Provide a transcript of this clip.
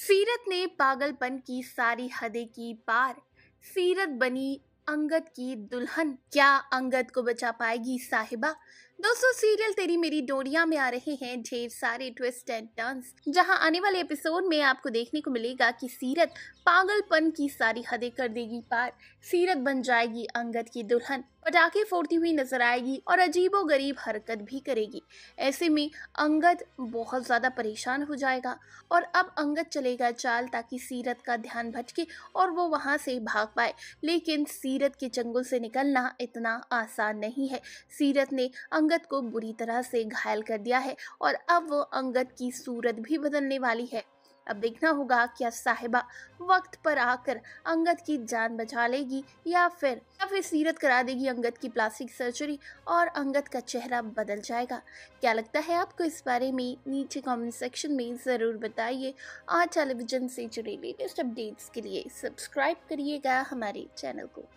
सीरत ने पागलपन की सारी हदें की पार सीरत बनी अंगद की दुल्हन क्या अंगद को बचा पाएगी साहिबा दोस्तों सीरियल तेरी मेरी डोरिया में आ रहे हैं ढेर सारे ट्विस्ट एंड टर्न्स जहां आने वाले एपिसोड में आपको देखने को मिलेगा कि सीरत पागलपन की सारी हदें कर देगी पार सीरत बन जाएगी अंगद की दुल्हन पटाखे फोड़ती हुई नजर आएगी और अजीबो गरीब हरकत भी करेगी ऐसे में अंगद बहुत ज़्यादा परेशान हो जाएगा और अब अंगद चलेगा चाल ताकि सीरत का ध्यान भटके और वो वहां से भाग पाए लेकिन सीरत के चंगुल से निकलना इतना आसान नहीं है सीरत ने अंग अंगद को बुरी तरह से घायल कर दिया है और अब वो अंगद की सूरत भी बदलने वाली है अब देखना होगा क्या साहिबा वक्त पर आकर अंगद की जान बचा लेगी या फिर या फिर सीरत करा देगी अंगद की प्लास्टिक सर्जरी और अंगद का चेहरा बदल जाएगा क्या लगता है आपको इस बारे में नीचे कमेंट सेक्शन में ज़रूर बताइए और टेलीविज़न से जुड़े लेटेस्ट अपडेट्स के लिए सब्सक्राइब करिएगा हमारे चैनल को